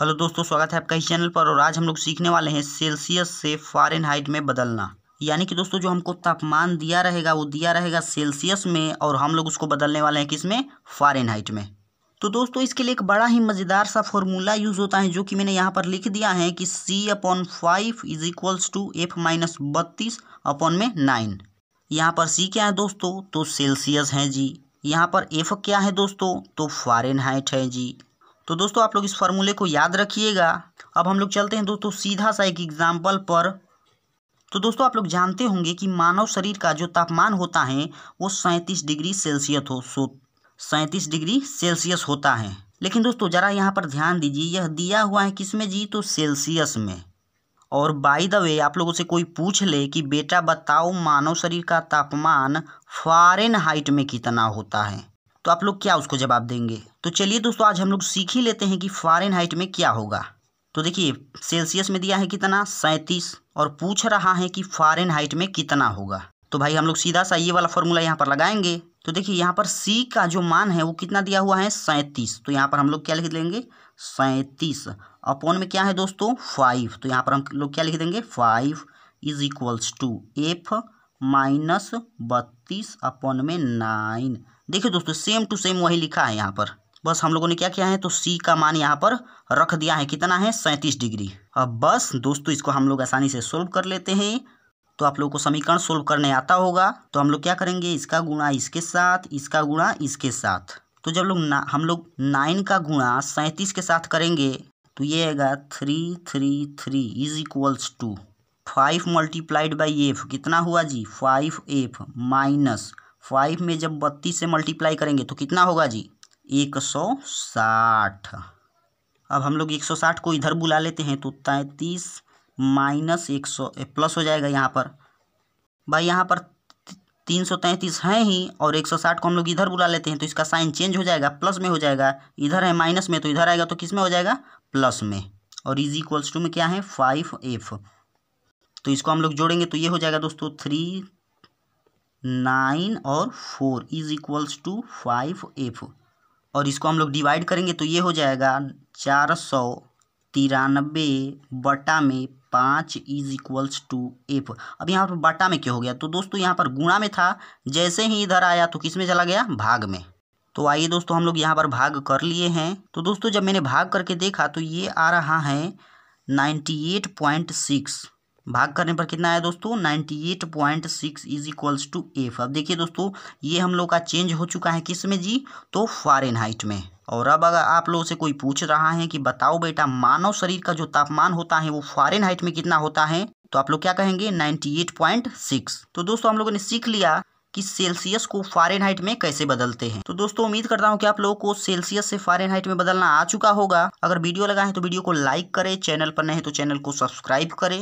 hello दोस्तों स्वागत है आपका इस चैनल पर और आज हम लोग सीखने वाले हैं सेल्सियस से फ़ारेनहाइट में बदलना यानी कि दोस्तों जो हमको तापमान दिया रहेगा वो दिया रहेगा सेल्सियस में और हम लोग उसको बदलने वाले हैं किस में फ़ारेनहाइट में तो दोस्तों इसके लिए एक बड़ा ही मज़ेदार सा फॉर्मूला यूज़ होता है जो कि मैंने यहाँ पर लिख दिया है कि C upon five is equals to F minus बत्तीस अपॉन में नाइन यहाँ पर सी क्या है दोस्तों तो सेल्सियस हैं जी यहाँ पर एफ क्या है दोस्तों तो फ़ारेनहाइट है जी तो दोस्तों आप लोग इस फॉर्मूले को याद रखिएगा अब हम लोग चलते हैं दोस्तों सीधा सा एक एग्जाम्पल पर तो दोस्तों आप लोग जानते होंगे कि मानव शरीर का जो तापमान होता है वो सैंतीस डिग्री सेल्सियस हो सो सैंतीस डिग्री सेल्सियस होता है लेकिन दोस्तों ज़रा यहाँ पर ध्यान दीजिए यह दिया हुआ है किस में जी तो सेल्सियस में और बाई द वे आप लोगों से कोई पूछ ले कि बेटा बताओ मानव शरीर का तापमान फारेन हाइट में कितना होता है तो आप लोग क्या उसको जवाब देंगे तो चलिए दोस्तों आज हम लोग सीख ही लेते हैं कि फॉरन हाइट में क्या होगा तो देखिए सेल्सियस में दिया है कितना सैंतीस और पूछ रहा है कि फॉरन हाइट में कितना होगा तो भाई हम लोग सीधा सा ये वाला फॉर्मूला यहाँ पर लगाएंगे तो देखिए यहाँ पर सी का जो मान है वो कितना दिया हुआ है सैंतीस तो यहाँ पर हम लोग क्या लिख देंगे सैंतीस अपॉन में क्या है दोस्तों फाइव तो यहाँ पर हम लोग क्या लिख देंगे five is equals to F minus बत्तीस अपॉन में नाइन देखिए दोस्तों सेम टू सेम वही लिखा है यहाँ पर बस हम लोगों ने क्या किया है तो सी का मान यहाँ पर रख दिया है कितना है सैंतीस डिग्री अब बस दोस्तों इसको हम लोग आसानी से सोल्व कर लेते हैं तो आप लोगों को समीकरण सोल्व करने आता होगा तो हम लोग क्या करेंगे इसका गुणा इसके साथ इसका गुणा इसके साथ तो जब लोग हम लोग नाइन का गुणा सैंतीस के साथ करेंगे तो ये आएगा three three three is equals to five multiplied by F कितना हुआ जी फाइव एफ माइनस फाइव में जब बत्तीस से मल्टीप्लाई करेंगे तो कितना होगा जी एक सौ साठ अब हम लोग एक सौ साठ को इधर बुला लेते हैं तो तैंतीस माइनस एक सौ प्लस हो जाएगा यहाँ पर भाई यहाँ पर तीन सौ तैंतीस हैं ही और एक सौ साठ को हम लोग इधर बुला लेते हैं तो इसका साइन चेंज हो जाएगा प्लस में हो जाएगा इधर है माइनस में तो इधर आएगा तो किस में हो जाएगा प्लस में और इज इक्वल्स टू में क्या है फाइव एफ तो इसको हम लोग जोड़ेंगे तो ये हो जाएगा दोस्तों थ्री नाइन और four is equals to five F और इसको हम लोग डिवाइड करेंगे तो ये हो जाएगा चार सौ तिरानबे बटा में पाँच इज इक्वल्स टू एफ अब यहाँ पर बटा में क्या हो गया तो दोस्तों यहाँ पर गुणा में था जैसे ही इधर आया तो किस में चला गया भाग में तो आइए दोस्तों हम लोग यहाँ पर भाग कर लिए हैं तो दोस्तों जब मैंने भाग करके देखा तो ये आ रहा है नाइन्टी एट पॉइंट सिक्स भाग करने पर कितना आया दोस्तों ninety eight point six is equals to F अब देखिए दोस्तों ये हम लोग का चेंज हो चुका है किस में जी तो फॉरन हाइट में और अब अगर आप लोगों से कोई पूछ रहा है कि बताओ बेटा मानव शरीर का जो तापमान होता है वो फॉरन हाइट में कितना होता है तो आप लोग क्या कहेंगे सिक्स तो दोस्तों हम लोगों ने सीख लिया कि सेल्सियस को हाइट में कैसे बदलते हैं तो दोस्तों उम्मीद करता हूँ कि आप लोगों को सेल्सियस से हाइट में बदलना आ चुका होगा अगर वीडियो लगा है तो वीडियो को लाइक करें चैनल पर नहीं तो चैनल को सब्सक्राइब करें